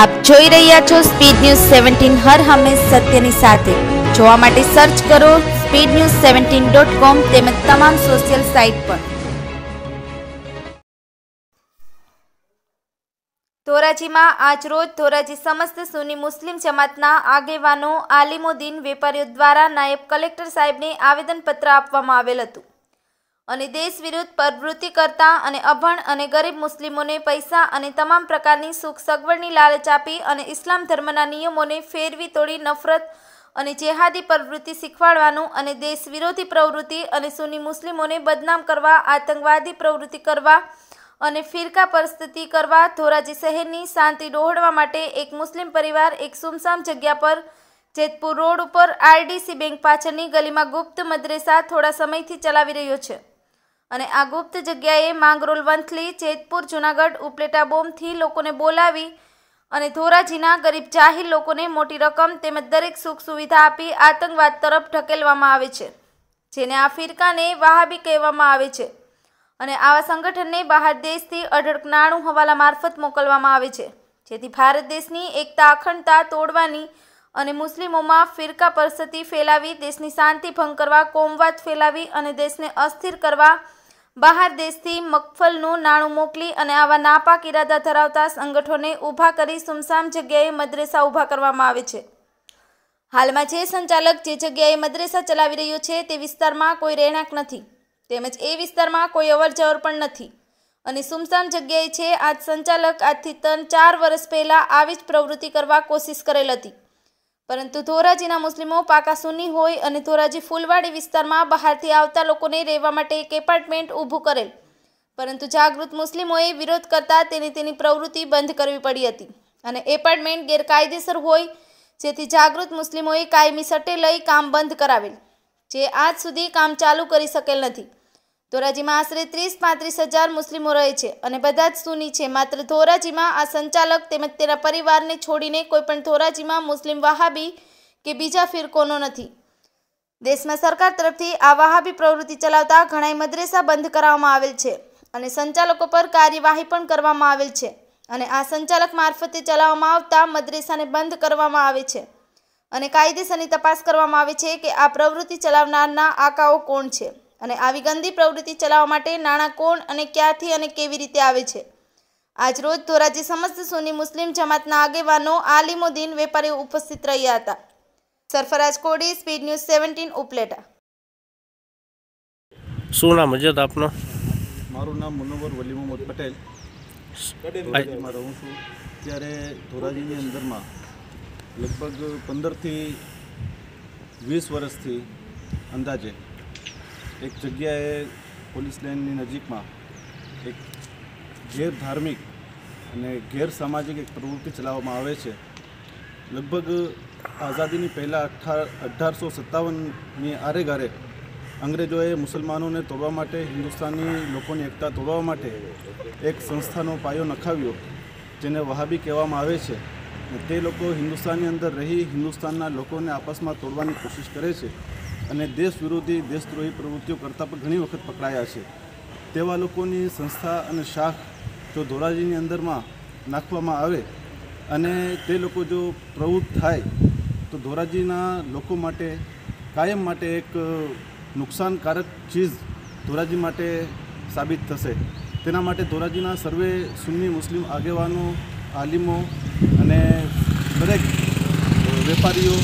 આપ જોઈ રહ્યા છો સ્પીડ ન્યૂઝ સેવન્ટીન હર હંમેશ સત્યની સાથે જોવા માટે સર્ચ કરો speed news seventeen dot com તેમજ તમામ સોશિયલ સાઇટ પર ધોરાજીમાં આજરોજ ધોરાજી સમસ્ત સુની મુસ્લિમ જમાતના આગેવાનો આલિમુદ્દીન વેપારીઓ દ્વારા નાયબ કલેક્ટર સાહેબને આવેદનપત્ર આપવામાં આવેલ હતું અને દેશ વિરુદ્ધ પ્રવૃત્તિ કરતા અને અભણ અને ગરીબ મુસ્લિમોને પૈસા અને તમામ પ્રકારની સુખ સગવડની લાલચ આપી અને ઇસ્લામ ધર્મના નિયમોને ફેરવી તોડી નફરત અને જેહાદી પ્રવૃત્તિ શીખવાડવાનું અને દેશ વિરોધી પ્રવૃત્તિ અને સુની મુસ્લિમોને બદનામ કરવા આતંકવાદી પ્રવૃત્તિ કરવા અને ફિરકા પરિસ્થિતિ કરવા ધોરાજી શહેરની શાંતિ ડહોળવા માટે એક મુસ્લિમ પરિવાર એક સુમસામ જગ્યા પર જેતપુર રોડ ઉપર આરડીસી બેંક પાછળની ગલીમાં ગુપ્ત મદ્રેસા થોડા સમયથી ચલાવી રહ્યો છે અને આ ગુપ્ત જગ્યાએ માંગરોલ વંથલી ચેતપુર જૂનાગઢ ઉપલેટા બોમ્બથી લોકોને બોલાવી અને ધોરાજીના ગરીબ જાહેર લોકોને મોટી રકમ તેમજ દરેક સુખ સુવિધા આપી આતંકવાદ તરફ ઢકેલવામાં આવે છે જેને આ ફિરકાને વાહાબી કહેવામાં આવે છે અને આવા સંગઠનને બહાર દેશથી અઢળક નાણું હવાલા મારફત મોકલવામાં આવે છે જેથી ભારત દેશની એકતા અખંડતા તોડવાની અને મુસ્લિમોમાં ફિરકા પરસતી ફેલાવી દેશની શાંતિ ભંગ કરવા કોમવાદ ફેલાવી અને દેશને અસ્થિર કરવા બહાર દેશથી મગફલનું નાણું મોકલી અને આવા નાપાક ઇરાદા ધરાવતા સંગઠનોને ઊભા કરી સુમસામ જગ્યાએ મદ્રેસા ઊભા કરવામાં આવે છે હાલમાં જે સંચાલક જે જગ્યાએ મદ્રેસા ચલાવી રહ્યો છે તે વિસ્તારમાં કોઈ રહેણાંક નથી તેમજ એ વિસ્તારમાં કોઈ અવરજવર પણ નથી અને સુમસામ જગ્યાએ છે આજ સંચાલક આજથી ત્રણ ચાર વર્ષ પહેલાં આવી જ પ્રવૃત્તિ કરવા કોશિશ કરેલ હતી પરંતુ ધોરાજીના મુસ્લિમો પાકા સુની હોય અને ધોરાજી ફૂલવાડી વિસ્તારમાં બહારથી આવતા લોકોને રહેવા માટે એક એપાર્ટમેન્ટ ઊભું કરેલ પરંતુ જાગૃત મુસ્લિમોએ વિરોધ કરતાં તેની તેની પ્રવૃત્તિ બંધ કરવી પડી હતી અને એપાર્ટમેન્ટ ગેરકાયદેસર હોય જેથી જાગૃત મુસ્લિમોએ કાયમી સટે લઈ કામ બંધ કરાવેલ જે આજ સુધી કામ ચાલુ કરી શકેલ નથી ધોરાજીમાં આશરે ત્રીસ પાંત્રીસ હજાર મુસ્લિમો રહે છે અને બધા જ સુની છે માત્ર ધોરાજીમાં આ સંચાલક તેમજ તેના પરિવારને છોડીને કોઈપણ ધોરાજીમાં મુસ્લિમ વહાબી કે બીજા ફિરકોનો નથી દેશમાં સરકાર તરફથી આ વહાબી પ્રવૃત્તિ ચલાવતા ઘણાય મદ્રેસા બંધ કરાવવામાં આવેલ છે અને સંચાલકો પર કાર્યવાહી પણ કરવામાં આવેલ છે અને આ સંચાલક મારફતે ચલાવવામાં આવતા મદ્રેસાને બંધ કરવામાં આવે છે અને કાયદેસરની તપાસ કરવામાં આવે છે કે આ પ્રવૃત્તિ ચલાવનારના આકાઓ કોણ છે અને આવી ગંદી પ્રવૃત્તિ ચલાવવા માટે નાણાં કોણ અને ક્યાંથી અને કેવી રીતે આવે છે આજરોજ ધોરાજી સમસ્ત સુની મુસ્લિમ જમાતના આગેવાનો આલિમો વેપારીઓ ઉપસ્થિત રહ્યા હતા સરફરાજ કોડી સ્પીડ ન્યૂઝ સેવન્ટીન ઉપલેટા શું નામ અજત આપનો મારું નામ મુનવર વલી મોહમ્મદ પટેલ ધોરાજીમાં રહું છું ત્યારે ધોરાજીની અંદરમાં લગભગ પંદરથી વીસ વર્ષથી અંદાજે એક જગ્યાએ પોલીસ લાઇનની નજીકમાં એક ગેરધાર્મિક અને ગેરસામાજિક એક પ્રવૃત્તિ ચલાવવામાં આવે છે લગભગ આઝાદીની પહેલાં અઠાર અઢારસો સત્તાવનની આરેગારે અંગ્રેજોએ મુસલમાનોને તોડવા માટે હિન્દુસ્તાની લોકોની એકતા તોડવા માટે એક સંસ્થાનો પાયો નખાવ્યો જેને વહાબી કહેવામાં આવે છે તે લોકો હિન્દુસ્તાનની અંદર રહી હિન્દુસ્તાનના લોકોને આપસમાં તોડવાની કોશિશ કરે છે અને દેશ વિરોધી દેશદ્રોહી પ્રવૃત્તિઓ કરતાં પણ ઘણી વખત પકડાયા છે તેવા લોકોની સંસ્થા અને શાખ જો ધોરાજીની અંદરમાં નાખવામાં આવે અને તે લોકો જો પ્રવૃત્ત થાય તો ધોરાજીના લોકો માટે કાયમ માટે એક નુકસાનકારક ચીજ ધોરાજી માટે સાબિત થશે તેના માટે ધોરાજીના સર્વે સુન્ની મુસ્લિમ આગેવાનો આલિમો અને દરેક વેપારીઓ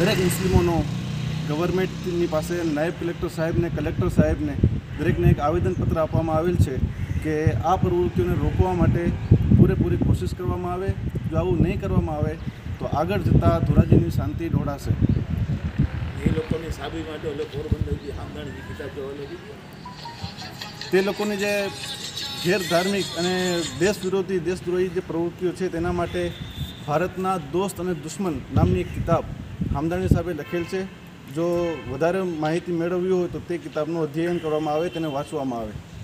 દરેક મુસ્લિમોનો ગવર્મેન્ટની પાસે નાયબ કલેક્ટર સાહેબને કલેક્ટર સાહેબને દરેકને એક આવેદનપત્ર આપવામાં આવેલ છે કે આ પ્રવૃત્તિઓને રોકવા માટે પૂરેપૂરી કોશિશ કરવામાં આવે જો આવું નહીં કરવામાં આવે તો આગળ જતાં ધોરાજીની શાંતિ ઢોળાશે એ લોકોની સાબી માટે એટલે પોરબંદરજી આમદાણી કિતાબ તે લોકોની જે ગેરધાર્મિક અને દેશ વિરોધી દેશદ્રોહી જે પ્રવૃત્તિઓ છે તેના માટે ભારતના દોસ્ત અને દુશ્મન નામની એક કિતાબ હામદાણી સાહેબે લખેલ છે જો વધારે માહિતી મેળવવી હોય તો તે કિતાબનું અધ્યયન કરવામાં આવે તેને વાંચવામાં આવે